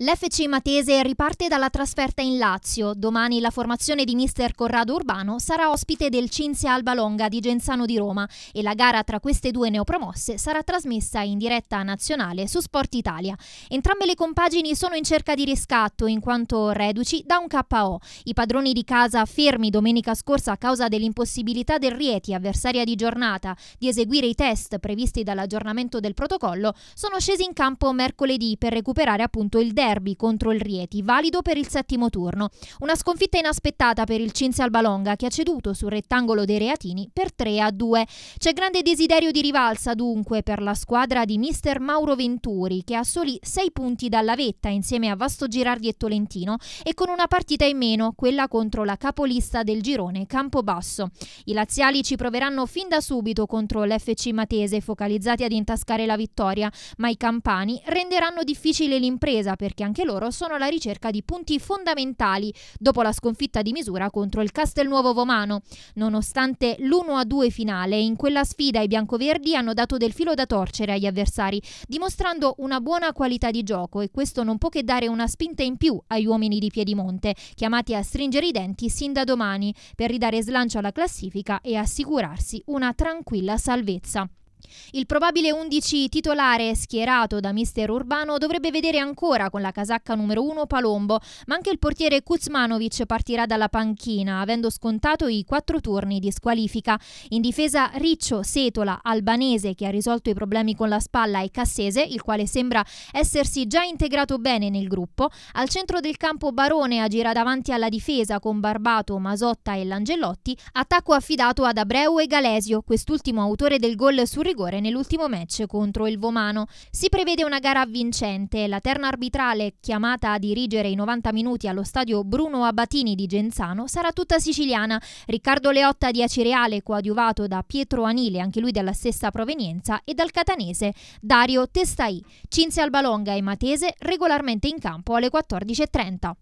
L'FC Matese riparte dalla trasferta in Lazio. Domani la formazione di mister Corrado Urbano sarà ospite del Cinzia Alba Longa di Genzano di Roma e la gara tra queste due neopromosse sarà trasmessa in diretta nazionale su Sport Italia. Entrambe le compagini sono in cerca di riscatto in quanto reduci da un KO. I padroni di casa fermi domenica scorsa a causa dell'impossibilità del Rieti, avversaria di giornata, di eseguire i test previsti dall'aggiornamento del protocollo, sono scesi in campo mercoledì per recuperare appunto il derby Derby contro il Rieti, valido per il settimo turno. Una sconfitta inaspettata per il Cinzia Albalonga che ha ceduto sul rettangolo dei Reatini per 3 a 2. C'è grande desiderio di rivalsa dunque per la squadra di mister Mauro Venturi che ha soli 6 punti dalla vetta insieme a Vasto Girardi e Tolentino e con una partita in meno, quella contro la capolista del girone Campobasso. I laziali ci proveranno fin da subito contro l'FC Matese focalizzati ad intascare la vittoria, ma i campani renderanno difficile l'impresa perché perché anche loro sono alla ricerca di punti fondamentali dopo la sconfitta di misura contro il Castelnuovo Vomano. Nonostante l'1-2 finale, in quella sfida i biancoverdi hanno dato del filo da torcere agli avversari, dimostrando una buona qualità di gioco e questo non può che dare una spinta in più agli uomini di Piedimonte, chiamati a stringere i denti sin da domani per ridare slancio alla classifica e assicurarsi una tranquilla salvezza. Il probabile 11 titolare schierato da mister Urbano dovrebbe vedere ancora con la casacca numero 1 Palombo, ma anche il portiere Kuzmanovic partirà dalla panchina, avendo scontato i quattro turni di squalifica. In difesa Riccio, Setola, Albanese che ha risolto i problemi con la spalla e Cassese, il quale sembra essersi già integrato bene nel gruppo. Al centro del campo Barone agirà davanti alla difesa con Barbato, Masotta e Langellotti, attacco affidato ad Abreu e Galesio, quest'ultimo autore del gol sul rigore nell'ultimo match contro il Vomano. Si prevede una gara vincente. La terna arbitrale chiamata a dirigere i 90 minuti allo stadio Bruno Abatini di Genzano sarà tutta siciliana. Riccardo Leotta di Acireale, coadiuvato da Pietro Anile, anche lui della stessa provenienza, e dal catanese Dario Testai. Cinzia Albalonga e Matese regolarmente in campo alle 14.30.